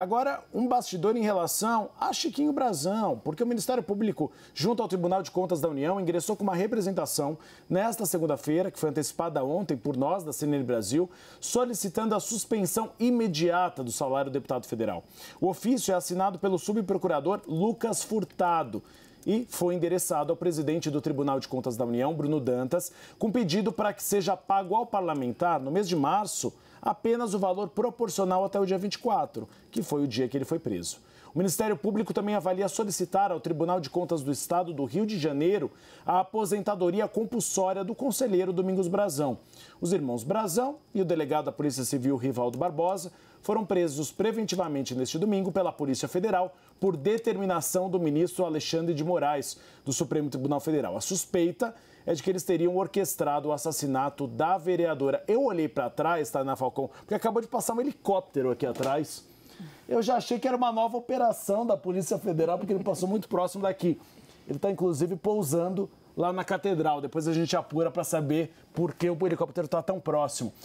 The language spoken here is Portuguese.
Agora, um bastidor em relação a Chiquinho Brazão, porque o Ministério Público, junto ao Tribunal de Contas da União, ingressou com uma representação nesta segunda-feira, que foi antecipada ontem por nós, da CNN Brasil, solicitando a suspensão imediata do salário do deputado federal. O ofício é assinado pelo subprocurador Lucas Furtado e foi endereçado ao presidente do Tribunal de Contas da União, Bruno Dantas, com pedido para que seja pago ao parlamentar, no mês de março, apenas o valor proporcional até o dia 24, que foi o dia que ele foi preso. O Ministério Público também avalia solicitar ao Tribunal de Contas do Estado do Rio de Janeiro a aposentadoria compulsória do conselheiro Domingos Brazão. Os irmãos Brazão e o delegado da Polícia Civil Rivaldo Barbosa foram presos preventivamente neste domingo pela Polícia Federal por determinação do ministro Alexandre de Moraes, do Supremo Tribunal Federal. A suspeita é de que eles teriam orquestrado o assassinato da vereadora. Eu olhei para trás, tá, na Falcão, porque acabou de passar um helicóptero aqui atrás. Eu já achei que era uma nova operação da Polícia Federal, porque ele passou muito próximo daqui. Ele está, inclusive, pousando lá na catedral. Depois a gente apura para saber por que o helicóptero está tão próximo.